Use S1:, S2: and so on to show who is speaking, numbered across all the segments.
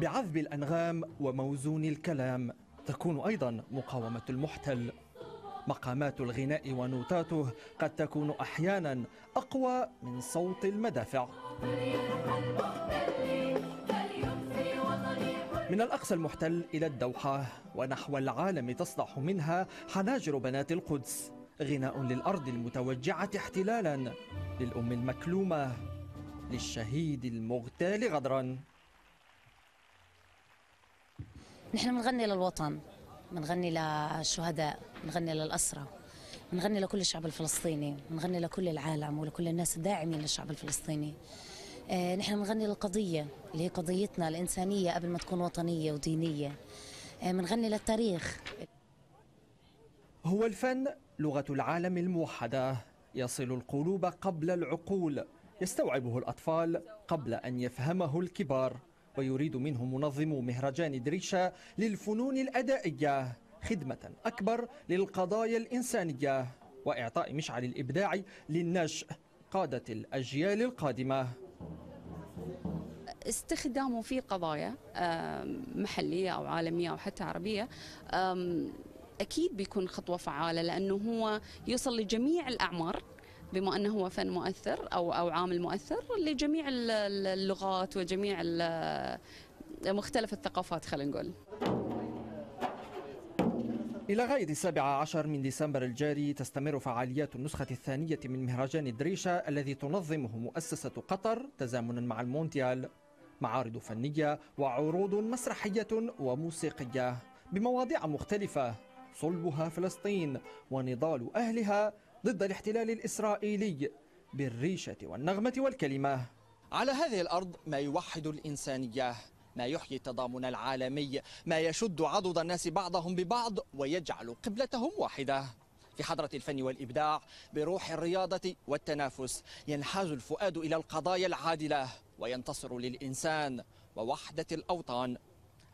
S1: بعذب الأنغام وموزون الكلام تكون أيضا مقاومة المحتل مقامات الغناء ونوتاته قد تكون أحيانا أقوى من صوت المدافع من الأقصى المحتل إلى الدوحة ونحو العالم تصدح منها حناجر بنات القدس غناء للأرض المتوجعة احتلالا للأم المكلومة للشهيد المغتال غدرا نحن بنغني
S2: للوطن بنغني للشهداء بنغني للأسرة بنغني لكل الشعب الفلسطيني بنغني لكل العالم ولكل الناس الداعمين للشعب الفلسطيني آه، نحن بنغني للقضية اللي هي قضيتنا الإنسانية قبل ما تكون وطنية ودينية بنغني آه، للتاريخ
S1: هو الفن لغة العالم الموحدة يصل القلوب قبل العقول يستوعبه الأطفال قبل أن يفهمه الكبار ويريد منه منظم مهرجان دريشة للفنون الأدائية خدمة أكبر للقضايا الإنسانية وإعطاء مشعل الإبداع للنشء قادة الأجيال القادمة
S2: استخدامه في قضايا محلية أو عالمية أو حتى عربية أكيد بيكون خطوة فعالة لأنه هو يوصل لجميع الأعمار بما انه هو فن مؤثر او او عامل مؤثر لجميع اللغات وجميع مختلف الثقافات خلينا نقول
S1: إلى غاية السابع عشر من ديسمبر الجاري تستمر فعاليات النسخة الثانية من مهرجان الدريشة الذي تنظمه مؤسسة قطر تزامنا مع المونديال معارض فنية وعروض مسرحية وموسيقية بمواضيع مختلفة صلبها فلسطين ونضال أهلها ضد الاحتلال الإسرائيلي بالريشة والنغمة والكلمة على هذه الأرض ما يوحد الإنسانية ما يحيي التضامن العالمي ما يشد عضد الناس بعضهم ببعض ويجعل قبلتهم واحدة في حضرة الفن والإبداع بروح الرياضة والتنافس ينحاز الفؤاد إلى القضايا العادلة وينتصر للإنسان ووحدة الأوطان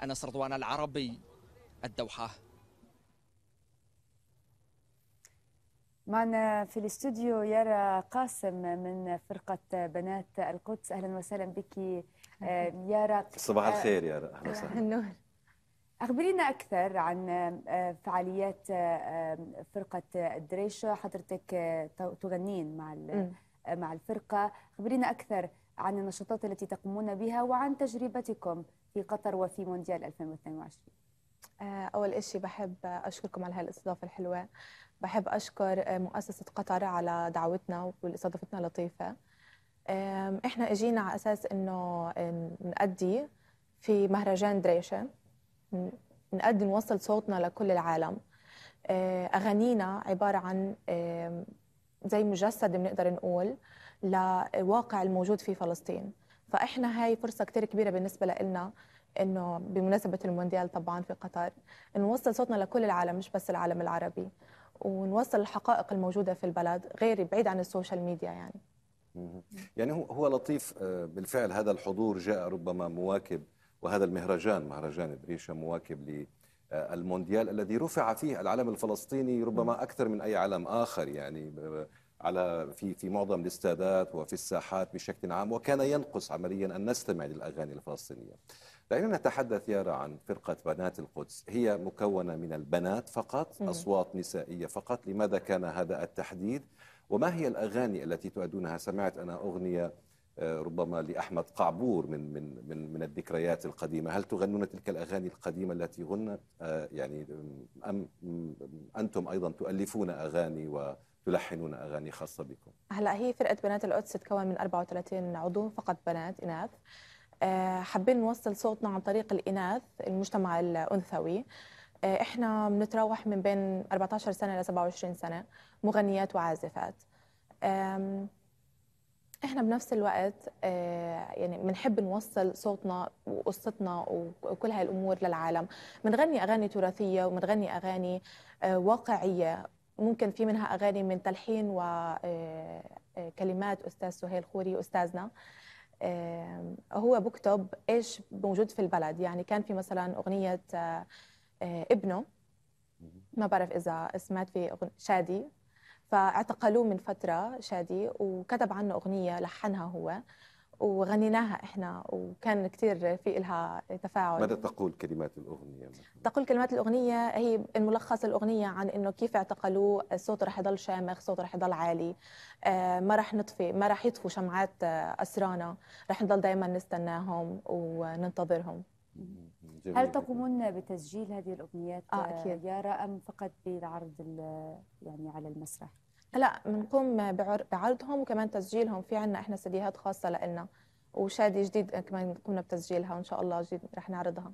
S1: أنس رضوان العربي الدوحة
S2: معنا في الاستوديو يارا قاسم من فرقة بنات القدس أهلا وسهلا بك آه، يارا صباح آه، الخير
S3: يارا أهلا وسهلا النور
S2: أخبرينا أكثر عن آه، فعاليات فرقة الدريشة حضرتك تغنين مع مع الفرقة أخبرينا أكثر عن النشاطات التي تقومون بها وعن تجربتكم في قطر وفي مونديال 2022
S4: آه، أول إشي بحب أشكركم على هالاستضافة الحلوة بحب أشكر آه، مؤسسة قطر على دعوتنا واستضافتنا لطيفة إحنا إجينا على أساس إنه نأدي في مهرجان دريشة نأدي نوصل صوتنا لكل العالم آه، أغانينا عبارة عن زي مجسد بنقدر نقول لواقع الموجود في فلسطين فإحنا هاي فرصة كتير كبيرة بالنسبة لنا انه بمناسبه المونديال طبعا في قطر انه نوصل صوتنا لكل العالم مش بس العالم العربي ونوصل الحقائق الموجوده في البلد غير بعيد عن السوشيال ميديا يعني
S3: يعني هو هو لطيف آه، بالفعل هذا الحضور جاء ربما مواكب وهذا المهرجان مهرجان دريشة مواكب للمونديال آه، الذي رفع فيه العلم الفلسطيني ربما اكثر من اي علم اخر يعني على في في معظم الاستادات وفي الساحات بشكل عام وكان ينقص عمليا ان نستمع للاغاني الفلسطينيه. دعينا نتحدث يارا عن فرقه بنات القدس، هي مكونه من البنات فقط، اصوات نسائيه فقط، لماذا كان هذا التحديد؟ وما هي الاغاني التي تؤدونها؟ سمعت انا اغنيه آه، ربما لاحمد قعبور من من من من الذكريات القديمه، هل تغنون تلك الاغاني القديمه التي غنت آه، يعني ام انتم ايضا تؤلفون اغاني و تلحنون اغاني خاصه بكم
S4: هلا هي فرقه بنات القدس تتكون من 34 عضو فقط بنات اناث آه، حابين نوصل صوتنا عن طريق الاناث المجتمع الانثوي آه، احنا بنتراوح من بين 14 سنه ل 27 سنه مغنيات وعازفات احنا بنفس الوقت آه، يعني بنحب نوصل صوتنا وقصتنا وكل هاي الامور للعالم بنغني اغاني تراثيه وبنغني اغاني واقعيه ممكن في منها اغاني من تلحين وكلمات آه، آه، استاذ سهيل خوري استاذنا آه، هو بكتب ايش موجود في البلد يعني كان في مثلا اغنيه ابنه ما بعرف اذا سمعت في شادي فاعتقلوه من فتره شادي وكتب عنه اغنيه لحنها هو وغنيناها احنا وكان كثير في لها تفاعل ماذا
S3: تقول كلمات الاغنيه؟
S4: تقول كلمات الاغنيه هي الملخص الاغنيه عن انه كيف اعتقلوه الصوت رح يضل شامخ، صوت رح يضل عالي آه، ما رح نطفي ما رح يطفوا شمعات آه، اسرانا، رح نضل دائما نستناهم وننتظرهم
S2: جميل. هل تقومون بتسجيل هذه
S4: الاغنيات آه أكيد. آه، يارا ام فقط بالعرض يعني على المسرح؟ لا بنقوم بعرضهم وكمان تسجيلهم في عنا احنا سيديهات خاصه لنا وشادي جديد كمان قمنا بتسجيلها وان شاء الله جديد رح نعرضها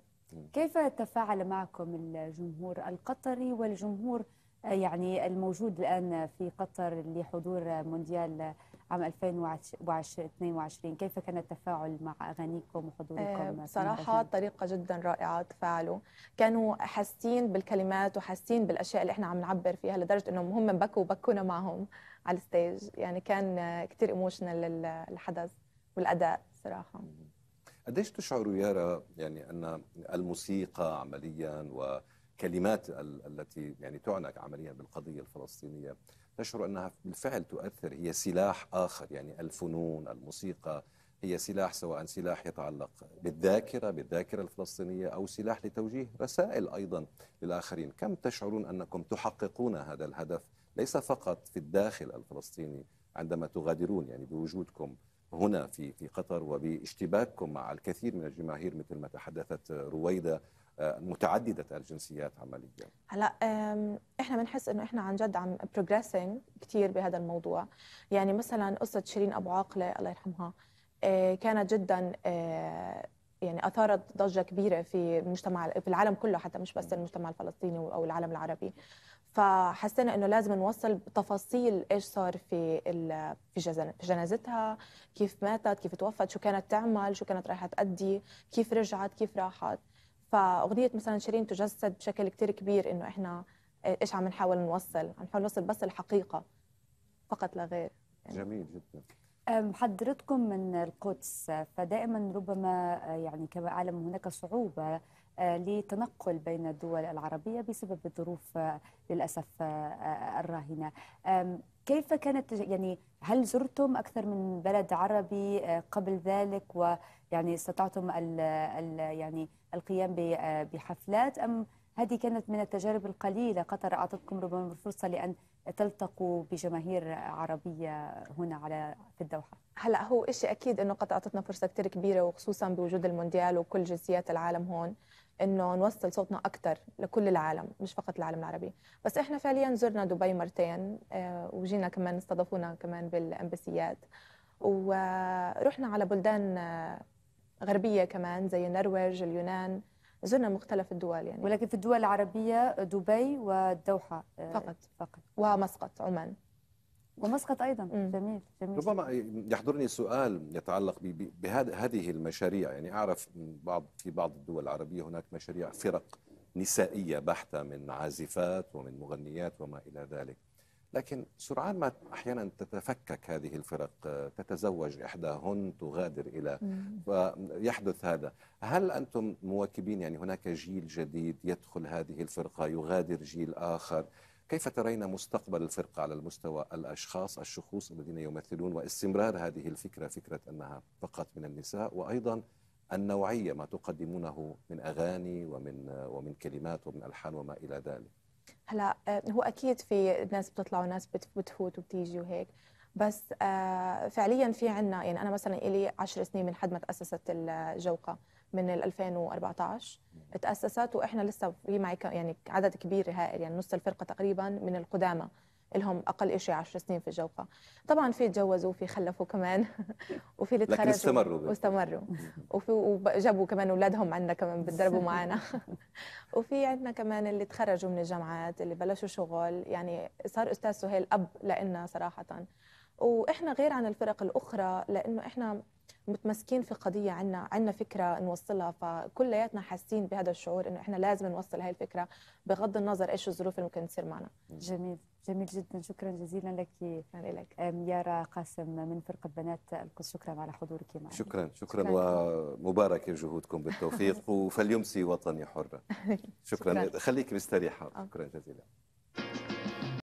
S4: كيف تفاعل معكم
S2: الجمهور القطري والجمهور يعني الموجود الان في قطر لحضور مونديال عام 2022 كيف كان التفاعل
S4: مع أغانيكم وحضوركم؟ آه، بصراحة طريقة جدا رائعة تفاعلوا كانوا حاسين بالكلمات وحاسين بالأشياء اللي احنا عم نعبر فيها لدرجة أنهم هم بكوا وبكونا معهم على الستيج يعني كان كثير ايموشنال الحدث والأداء صراحة
S3: قديش تشعروا يارا يعني أن الموسيقى عمليا وكلمات التي يعني تعنى عمليا بالقضية الفلسطينية نشعر أنها بالفعل تؤثر هي سلاح آخر يعني الفنون الموسيقى هي سلاح سواء سلاح يتعلق بالذاكرة بالذاكرة الفلسطينية أو سلاح لتوجيه رسائل أيضا للآخرين كم تشعرون أنكم تحققون هذا الهدف ليس فقط في الداخل الفلسطيني عندما تغادرون يعني بوجودكم هنا في في قطر وباشتباككم مع الكثير من الجماهير مثل ما تحدثت رويده آه، متعدده الجنسيات عمليا
S4: هلا احنا بنحس انه احنا عن جد عم بروجريسنج كثير بهذا الموضوع يعني مثلا قصه شيرين ابو عاقله الله يرحمها آه، كانت جدا آه، يعني اثارت ضجه كبيره في المجتمع في العالم كله حتى مش بس المجتمع الفلسطيني او العالم العربي فحسينا انه لازم نوصل تفاصيل ايش صار في في جنازتها كيف ماتت كيف توفت شو كانت تعمل شو كانت رايحه تأدي كيف رجعت كيف راحت فاغنيه مثلا شيرين تجسد بشكل كثير كبير انه احنا ايش عم نحاول نوصل عم نحاول نوصل بس الحقيقه فقط لا غير
S3: يعني. جميل جدا
S4: حضرتكم من القدس
S2: فدائما ربما يعني كما اعلم هناك صعوبه لتنقل بين الدول العربية بسبب الظروف آه، للأسف آه، آه، الراهنة كيف كانت يعني هل زرتم أكثر من بلد عربي قبل ذلك ويعني استطعتم ال الـ يعني القيام بحفلات أم هذه كانت من التجارب القليلة قطر أعطتكم ربما الفرصة لأن تلتقوا بجماهير
S4: عربية هنا على في الدوحة هلا هو شيء أكيد إنه قطر أعطتنا فرصة كثير كبيرة وخصوصا بوجود المونديال وكل جنسيات العالم هون انه نوصل صوتنا اكثر لكل العالم مش فقط العالم العربي بس احنا فعليا زرنا دبي مرتين آه، وجينا كمان استضافونا كمان بالامبسيات ورحنا على بلدان آه، غربيه كمان زي النرويج اليونان زرنا مختلف الدول يعني ولكن في الدول العربيه دبي والدوحه آه، فقط فقط ومسقط عمان
S2: ومسقط ايضا مم. جميل جميل
S3: ربما يحضرني سؤال يتعلق بهذه المشاريع يعني اعرف بعض في بعض الدول العربيه هناك مشاريع فرق نسائيه بحته من عازفات ومن مغنيات وما الى ذلك لكن سرعان ما احيانا تتفكك هذه الفرق تتزوج احداهن تغادر الى فيحدث هذا هل انتم مواكبين يعني هناك جيل جديد يدخل هذه الفرقه يغادر جيل اخر كيف ترين مستقبل الفرقة على المستوى الأشخاص الشخوص الذين يمثلون واستمرار هذه الفكرة فكرة أنها فقط من النساء وأيضا النوعية ما تقدمونه من أغاني ومن, ومن كلمات ومن ألحان وما إلى ذلك
S4: هلا آه، هو أكيد في ناس بتطلع وناس بتفوت وبتيجي وهيك بس آه، فعليا في عنا يعني أنا مثلا إلي عشر سنين من حد ما تأسست الجوقة من 2014 تاسست واحنا لسه في معي يعني عدد كبير هائل يعني نص الفرقه تقريبا من القدامى لهم اقل شيء 10 سنين في الجوقه طبعا في تجوزوا وفي خلفوا كمان وفي اللي تخرجوا لكن استمروا واستمروا وفي وجابوا كمان اولادهم عندنا كمان بتدربوا معنا وفي عندنا كمان اللي تخرجوا من الجامعات اللي بلشوا شغل يعني صار استاذ سهيل اب لنا صراحه واحنا غير عن الفرق الاخرى لانه احنا متمسكين في قضيه عنا عنا فكره نوصلها فكلياتنا حاسين بهذا الشعور انه احنا لازم نوصل هاي الفكره بغض النظر ايش الظروف اللي ممكن تصير معنا جميل جميل جدا شكرا جزيلا
S2: لك ميارا قاسم من فرقه بنات القدس شكرا على حضورك معنا شكرا
S3: شكرا, شكرا ومبارك جهودكم بالتوفيق وفليمسي وطني حرا شكرا, شكرا. خليك مستريحه شكرا جزيلا